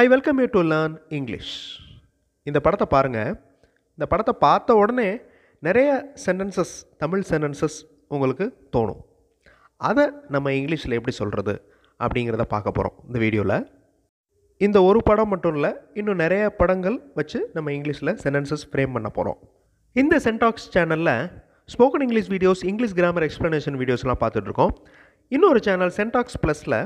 I welcome you to learn English இந்த படத்தை பாருங்கள் இந்த படத்தை பார்த்த உடனே நிறைய சென்டென்சஸ் தமிழ் சென்டென்சஸ் உங்களுக்கு தோணும் அதை நம்ம இங்கிலீஷில் எப்படி சொல்கிறது அப்படிங்கிறத பார்க்க போகிறோம் இந்த வீடியோவில் இந்த ஒரு படம் மட்டும் இல்லை இன்னும் நிறைய படங்கள் வச்சு நம்ம இங்கிலீஷில் சென்டென்சஸ் ஃப்ரேம் பண்ண போகிறோம் இந்த சென்டாக்ஸ் சேனலில் spoken English videos English grammar explanation வீடியோஸ்லாம் பார்த்துட்ருக்கோம் இன்னொரு சேனல் சென்டாக்ஸ் ப்ளஸில்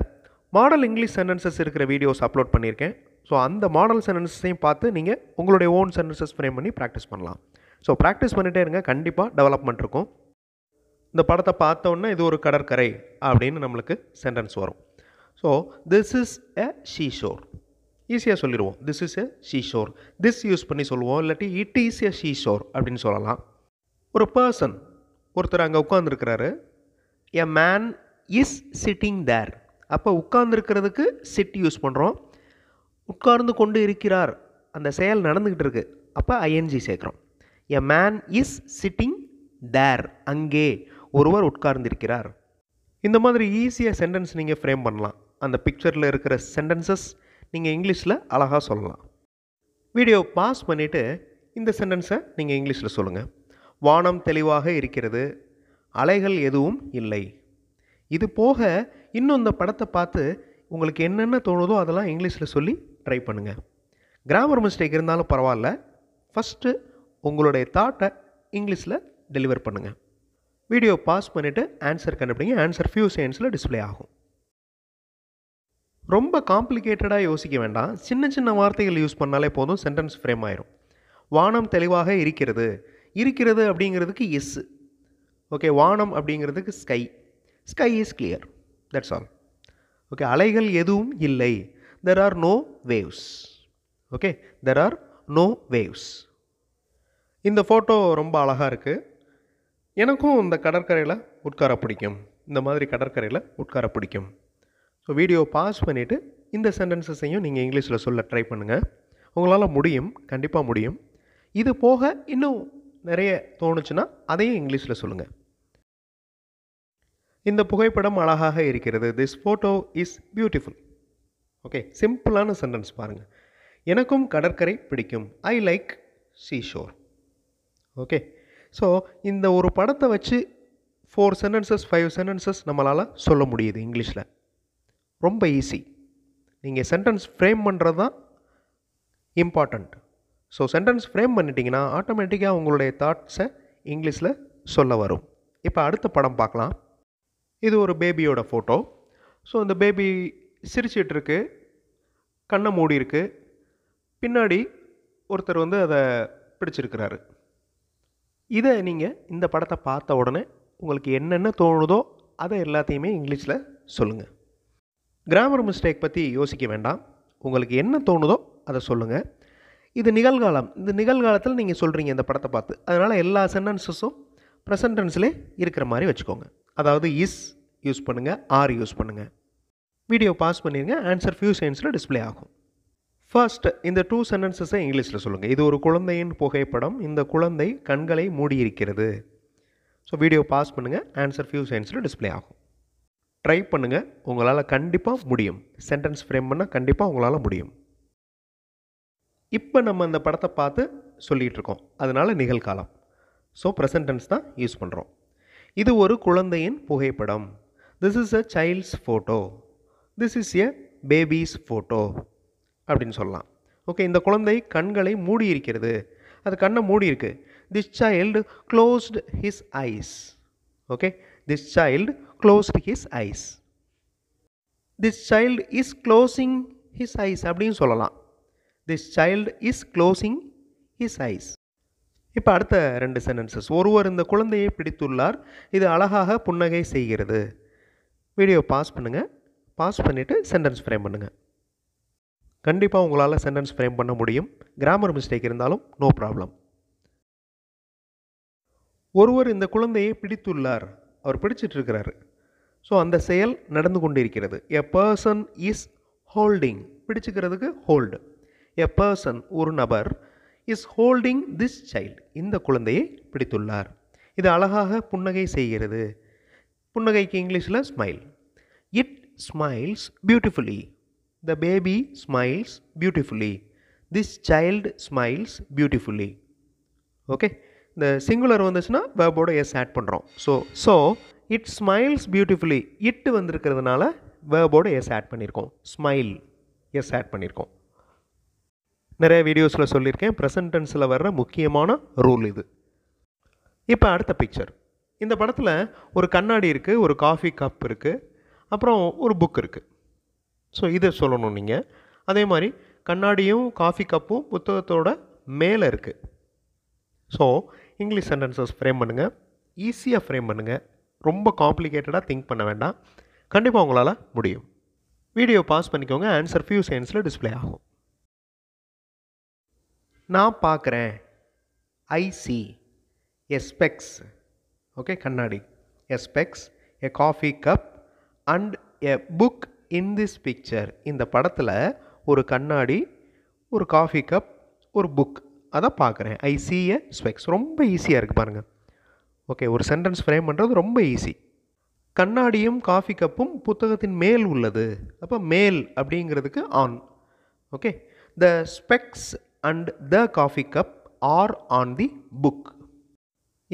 மாடல் இங்கிலீஷ் சென்டென்சஸ் இருக்கிற வீடியோஸ் அப்லோட் பண்ணியிருக்கேன் ஸோ அந்த மாடல் சென்டென்சஸையும் பார்த்து நீங்கள் உங்களுடைய ஓன் சென்டென்சஸ் ஃப்ரேம் பண்ணி ப்ராக்டிஸ் பண்ணலாம் ஸோ ப்ராக்டிஸ் பண்ணிகிட்டே இருங்க கண்டிப்பாக டெவலப்மெண்ட் இருக்கும் இந்த படத்தை பார்த்தோன்னே இது ஒரு கடற்கரை அப்படின்னு நம்மளுக்கு சென்டென்ஸ் வரும் so this is a seashore ஈஸியாக சொல்லிடுவோம் this is a seashore this யூஸ் பண்ணி சொல்லுவோம் இல்லாட்டி it is a seashore அப்படின்னு சொல்லலாம் ஒரு பர்சன் ஒருத்தர் அங்கே உட்காந்துருக்கிறாரு a man is sitting there அப்போ உட்கார்ந்துருக்கிறதுக்கு சிட் யூஸ் பண்ணுறோம் உட்கார்ந்து கொண்டு இருக்கிறார் அந்த செயல் நடந்துக்கிட்டு இருக்கு அப்போ ஐஎன்ஜி சேர்க்குறோம் a man is sitting there அங்கே ஒருவர் உட்கார்ந்திருக்கிறார் இந்த மாதிரி ஈஸியாக சென்டென்ஸ் நீங்கள் ஃப்ரேம் பண்ணலாம் அந்த பிக்சரில் இருக்கிற சென்டென்சஸ் நீங்கள் இங்கிலீஷில் அழகாக சொல்லலாம் வீடியோ பாஸ் பண்ணிவிட்டு இந்த சென்டென்ஸை நீங்கள் இங்கிலீஷில் சொல்லுங்கள் வானம் தெளிவாக இருக்கிறது அலைகள் எதுவும் இல்லை இது போக இன்னும் இந்த படத்தை பார்த்து உங்களுக்கு என்னென்ன தோணுதோ அதெல்லாம் இங்கிலீஷில் சொல்லி ட்ரை பண்ணுங்கள் கிராமர் மிஸ்டேக் இருந்தாலும் பரவாயில்ல ஃபஸ்ட்டு உங்களுடைய தாட்டை இங்கிலீஷில் டெலிவர் பண்ணுங்கள் வீடியோ பாஸ் பண்ணிவிட்டு ஆன்சர் கண்டுபிடிங்க ஆன்சர் ஃபியூ செகண்ட்ஸில் டிஸ்பிளே ஆகும் ரொம்ப காம்ப்ளிகேட்டடாக யோசிக்க வேண்டாம் சின்ன சின்ன வார்த்தைகள் யூஸ் பண்ணாலே போதும் சென்டென்ஸ் ஃப்ரேம் ஆயிரும் வானம் தெளிவாக இருக்கிறது இருக்கிறது அப்படிங்கிறதுக்கு எஸ் ஓகே வானம் அப்படிங்கிறதுக்கு sky sky is clear that's all okay அலைகள் எதுவும் இல்லை there are no waves okay there are no waves இந்த ஃபோட்டோ ரொம்ப அழகாக இருக்குது எனக்கும் இந்த கடற்கரையில் உட்கார பிடிக்கும் இந்த மாதிரி கடற்கரையில் உட்கார பிடிக்கும் ஸோ வீடியோ பாஸ் பண்ணிவிட்டு இந்த சென்டென்சஸையும் நீங்கள் இங்கிலீஷில் சொல்ல ட்ரை பண்ணுங்கள் உங்களால் முடியும் கண்டிப்பாக முடியும் இது போக இன்னும் நிறைய தோணுச்சுன்னா அதையும் இங்கிலீஷில் சொல்லுங்கள் இந்த புகைப்படம் அழகாக இருக்கிறது this photo is beautiful okay சிம்பிளான சென்டென்ஸ் பாருங்கள் எனக்கும் கடற்கரை பிடிக்கும் I like shore okay so இந்த ஒரு படத்தை வச்சு ஃபோர் சென்டென்சஸ் ஃபைவ் சென்டென்சஸ் நம்மளால் சொல்ல முடியுது இங்கிலீஷில் ரொம்ப ஈஸி நீங்கள் சென்டென்ஸ் ஃப்ரேம் பண்ணுறது தான் இம்பார்ட்டண்ட் ஸோ சென்டென்ஸ் ஃப்ரேம் பண்ணிட்டீங்கன்னா ஆட்டோமேட்டிக்காக உங்களுடைய தாட்ஸை இங்கிலீஷில் சொல்ல வரும் இப்போ அடுத்த படம் பார்க்கலாம் இது ஒரு பேபியோட ஃபோட்டோ ஸோ இந்த பேபி சிரிச்சிட்ருக்கு கண்ணை மூடி இருக்கு பின்னாடி ஒருத்தர் வந்து அதை பிடிச்சிருக்கிறாரு இதை நீங்கள் இந்த படத்தை பார்த்த உடனே உங்களுக்கு என்னென்ன தோணுதோ அதை எல்லாத்தையுமே இங்கிலீஷில் சொல்லுங்கள் கிராமர் மிஸ்டேக் பற்றி யோசிக்க வேண்டாம் உங்களுக்கு என்ன தோணுதோ அதை சொல்லுங்கள் இது நிகழ்காலம் இந்த நிகழ்காலத்தில் நீங்கள் சொல்கிறீங்க இந்த படத்தை பார்த்து அதனால் எல்லா சென்டென்சஸும் ப்ரெசன்டென்ஸ்லேயே இருக்கிற மாதிரி வச்சுக்கோங்க அதாவது இஸ் யூஸ் பண்ணுங்கள் ஆர் யூஸ் பண்ணுங்கள் வீடியோ பாஸ் பண்ணிடுங்க ஆன்சர் ஃபியூ சென்ஸில் டிஸ்பிளே ஆகும் ஃபர்ஸ்ட் இந்த டூ சென்டென்சஸை இங்கிலீஷில் சொல்லுங்கள் இது ஒரு குழந்தையின் புகைப்படம் இந்த குழந்தை கண்களை மூடியிருக்கிறது ஸோ வீடியோ பாஸ் பண்ணுங்கள் ஆன்சர் ஃபியூ சென்ஸில் டிஸ்பிளே ஆகும் ட்ரை பண்ணுங்கள் உங்களால் கண்டிப்பாக முடியும் சென்டென்ஸ் ஃப்ரேம் பண்ணால் கண்டிப்பாக உங்களால் முடியும் இப்போ நம்ம அந்த படத்தை பார்த்து சொல்லிகிட்டு இருக்கோம் அதனால் நிகழ்காலம் ஸோ ப்ரெசன்டென்ஸ் தான் யூஸ் பண்ணுறோம் இது ஒரு குழந்தையின் புகைப்படம் this is a child's photo this is a baby's photo அப்படின்னு சொல்லலாம் ஓகே இந்த குழந்தை கண்களை மூடி இருக்கிறது அது கண்ணை மூடி இருக்கு this child closed his eyes okay this child closed his eyes this child is closing his eyes அப்படின்னு சொல்லலாம் this child is closing his eyes இப்போ அடுத்த ரெண்டு சென்டென்சஸ் ஒருவர் இந்த குழந்தையை பிடித்துள்ளார் இது அழகாக புன்னகை செய்கிறது வீடியோ பாஸ் பண்ணுங்கள் பாஸ் பண்ணிவிட்டு சென்டென்ஸ் ஃப்ரேம் பண்ணுங்கள் கண்டிப்பாக உங்களால் சென்டென்ஸ் ஃப்ரேம் பண்ண முடியும் கிராமர் மிஸ்டேக் இருந்தாலும் நோ ப்ராப்ளம் ஒருவர் இந்த குழந்தையை பிடித்துள்ளார் அவர் பிடிச்சிட்ருக்கிறாரு ஸோ அந்த செயல் நடந்து கொண்டிருக்கிறது எ பர்சன் இஸ் ஹோல்டிங் பிடிச்சிக்கிறதுக்கு ஹோல்டு எ பர்சன் ஒரு நபர் இஸ் ஹோல்டிங் திஸ் சைல்டு இந்த குழந்தையை பிடித்துள்ளார் இது அழகாக புன்னகை செய்கிறது புன்னகைக்கு இங்கிலீஷில் smile it smiles beautifully the baby smiles beautifully this child smiles beautifully okay இந்த சிங்குலர் வந்துச்சுன்னா வேர்போட எஸ் ஆட் பண்ணுறோம் so so it smiles beautifully it வந்திருக்கிறதுனால வேர்போட எஸ் ஆட் பண்ணியிருக்கோம் ஸ்மைல் எஸ் ஆட் பண்ணியிருக்கோம் நிறைய வீடியோஸில் சொல்லியிருக்கேன் ப்ரெசன்டென்ஸில் வர்ற முக்கியமான ரூல் இது இப்போ அடுத்த பிக்சர் இந்த படத்தில் ஒரு கண்ணாடி இருக்குது ஒரு காஃபி கப் இருக்குது அப்புறம் ஒரு புக் இருக்குது ஸோ இதை சொல்லணும் நீங்கள் அதே மாதிரி கண்ணாடியும் காஃபி கப்பும் புத்தகத்தோட மேலே இருக்குது ஸோ இங்கிலீஷ் சென்டென்சஸ் ஃப்ரேம் பண்ணுங்கள் ஈஸியாக ஃப்ரேம் பண்ணுங்கள் ரொம்ப காம்ப்ளிகேட்டடாக திங்க் பண்ண வேண்டாம் கண்டிப்பாக உங்களால் முடியும் வீடியோ பாஸ் பண்ணிக்கோங்க ஆன்சர் ஃபியூ செகண்ட்ஸில் டிஸ்பிளே ஆகும் நான் பார்க்குறேன் ஐசி எஸ்பெக்ஸ் ஓகே கண்ணாடி specs a coffee cup and a book in this picture இந்த படத்தில் ஒரு கண்ணாடி ஒரு காஃபி கப் ஒரு புக் அதை பார்க்குறேன் எ ஸ்பெக்ஸ் ரொம்ப ஈஸியாக இருக்குது பாருங்கள் ஓகே ஒரு சென்டென்ஸ் ஃப்ரேம் பண்ணுறது ரொம்ப ஈஸி கண்ணாடியும் காஃபி கப்பும் புத்தகத்தின் மேல் உள்ளது அப்போ மேல் அப்படிங்கிறதுக்கு on okay the specs and the coffee cup are on the book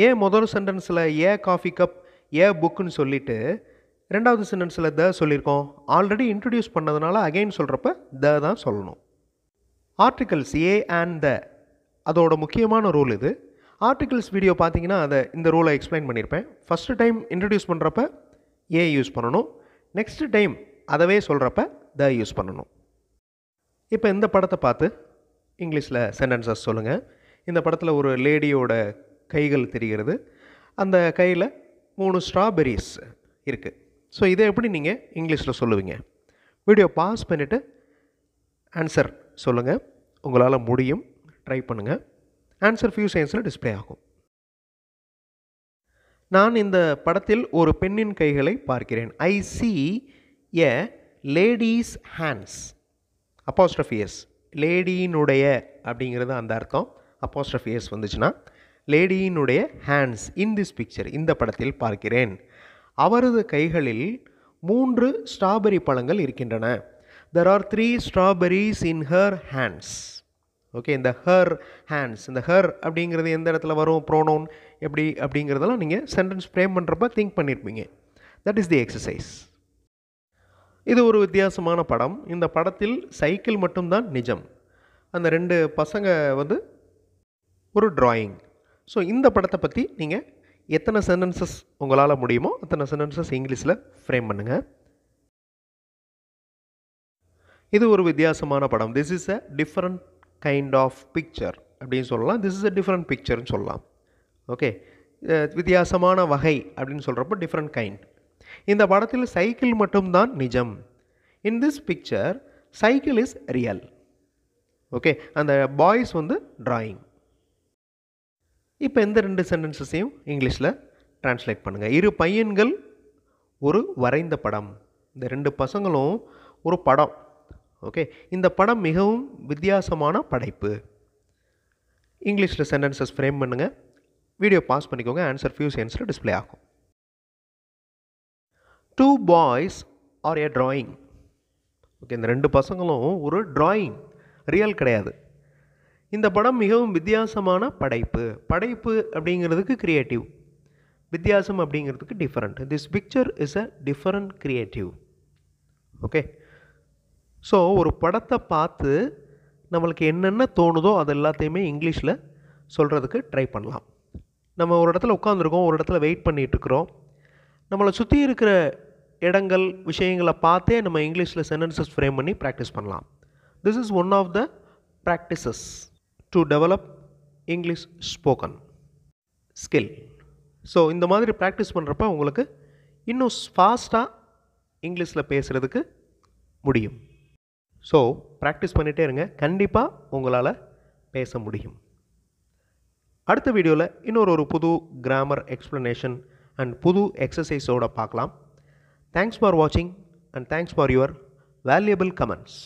ஏன் முதல் சென்டென்ஸில் ஏ காஃபி கப் ஏ புக்குன்னு சொல்லிவிட்டு ரெண்டாவது சென்டென்ஸில் த சொல்லியிருக்கோம் ஆல்ரெடி இன்ட்ரடியூஸ் பண்ணதுனால அகெயின் சொல்கிறப்ப த தான் சொல்லணும் ஆர்டிகல்ஸ் ஏ அண்ட் த அதோட முக்கியமான ரூல் இது ஆர்டிகல்ஸ் வீடியோ பார்த்தீங்கன்னா அதை இந்த ரூலை எக்ஸ்பிளைன் பண்ணியிருப்பேன் ஃபஸ்ட்டு டைம் இன்ட்ரடியூஸ் பண்ணுறப்ப ஏ யூஸ் பண்ணணும் நெக்ஸ்ட் டைம் அதவே சொல்கிறப்ப த யூஸ் பண்ணணும் இப்போ இந்த படத்தை பார்த்து இங்கிலீஷில் சென்டென்சஸ் சொல்லுங்கள் இந்த படத்தில் ஒரு லேடியோட கைகள் தெரிகிறது அந்த கையில் மூணு ஸ்ட்ராபெரிஸ் இருக்குது ஸோ இதை எப்படி நீங்கள் இங்கிலீஷில் சொல்லுவீங்க வீடியோ பாஸ் பண்ணிவிட்டு ஆன்சர் சொல்லுங்கள் உங்களால் முடியும் ட்ரை பண்ணுங்கள் ஆன்சர் ஃபியூ சயின்ஸில் டிஸ்பிளே ஆகும் நான் இந்த படத்தில் ஒரு பெண்ணின் கைகளை பார்க்கிறேன் I see lady's hands apostrophes லேடியினுடைய அப்படிங்கிறது அந்த அர்த்தம் அப்போஸ்ட்ரஃப் எஸ் வந்துச்சுன்னா லேடியினுடைய ஹேண்ட்ஸ் இன் திஸ் பிக்சர் இந்த படத்தில் பார்க்கிறேன் அவரது கைகளில் மூன்று ஸ்ட்ராபெரி பழங்கள் இருக்கின்றன there are three strawberries in her hands okay இந்த ஹர் ஹேண்ட்ஸ் இந்த ஹர் அப்படிங்கிறது எந்த இடத்துல வரும் ப்ரோனோன் எப்படி அப்படிங்கிறதெல்லாம் நீங்கள் சென்டென்ஸ் ஃப்ரேம் பண்ணுறப்ப திங்க் பண்ணியிருப்பீங்க தட் இஸ் தி எக்ஸசைஸ் இது ஒரு வித்தியாசமான படம் இந்த படத்தில் சைக்கிள் மட்டும்தான் நிஜம் அந்த ரெண்டு பசங்க வந்து ஒரு ட்ராயிங் ஸோ இந்த படத்தை பற்றி நீங்கள் எத்தனை சென்டென்சஸ் உங்களால் முடியுமோ அத்தனை சென்டென்சஸ் இங்கிலீஷில் ஃப்ரேம் பண்ணுங்கள் இது ஒரு வித்தியாசமான படம் this is a different kind of picture அப்படின்னு சொல்லலாம் திஸ் இஸ் அ டிஃப்ரெண்ட் பிக்சர்னு சொல்லலாம் ஓகே வித்தியாசமான வகை அப்படின்னு சொல்கிறப்போ டிஃப்ரெண்ட் கைண்ட் இந்த படத்தில் சைக்கிள் மட்டும்தான் நிஜம் in this picture cycle is real okay அந்த பாய்ஸ் வந்து ட்ராயிங் இப்போ எந்த ரெண்டு சென்டென்சஸையும் இங்கிலீஷில் ட்ரான்ஸ்லேட் பண்ணுங்கள் இரு பையன்கள் ஒரு வரைந்த படம் இந்த ரெண்டு பசங்களும் ஒரு படம் ஓகே இந்த படம் மிகவும் வித்தியாசமான படைப்பு இங்கிலீஷில் சென்டென்சஸ் ஃப்ரேம் பண்ணுங்கள் வீடியோ பாஸ் பண்ணிக்கோங்க ஆன்சர் ஃபியூ சென்ஸில் டிஸ்பிளே ஆகும் two boys are a drawing okay இந்த ரெண்டு பசங்களும் ஒரு ட்ராயிங் ரியல் கிடையாது இந்த படம் மிகவும் வித்தியாசமான படைப்பு படைப்பு அப்படிங்கிறதுக்கு க்ரியேட்டிவ் வித்தியாசம் அப்படிங்கிறதுக்கு different this picture is a different creative okay so ஒரு படத்தை பார்த்து நம்மளுக்கு என்னென்ன தோணுதோ அது எல்லாத்தையுமே இங்கிலீஷில் சொல்கிறதுக்கு ட்ரை பண்ணலாம் நம்ம ஒரு இடத்துல உட்காந்துருக்கோம் ஒரு இடத்துல வெயிட் பண்ணிகிட்ருக்குறோம் நம்மளை சுற்றி இருக்கிற இடங்கள் விஷயங்களை பார்த்தே நம்ம இங்கிலீஷில் சென்டென்சஸ் ஃப்ரேம் பண்ணி ப்ராக்டிஸ் பண்ணலாம் this is one of the practices to develop English spoken skill so இந்த மாதிரி ப்ராக்டிஸ் பண்ணுறப்ப உங்களுக்கு இன்னும் ஃபாஸ்ட்டாக இங்கிலீஷில் பேசுகிறதுக்கு முடியும் ஸோ ப்ராக்டிஸ் பண்ணிகிட்டே இருங்க கண்டிப்பாக உங்களால் பேச முடியும் அடுத்த வீடியோவில் இன்னொரு ஒரு புது கிராமர் எக்ஸ்ப்ளனேஷன் அண்ட் புது எக்ஸசைஸோடு பார்க்கலாம் தேங்க்ஸ் ஃபார் வாட்சிங் and thanks for your valuable comments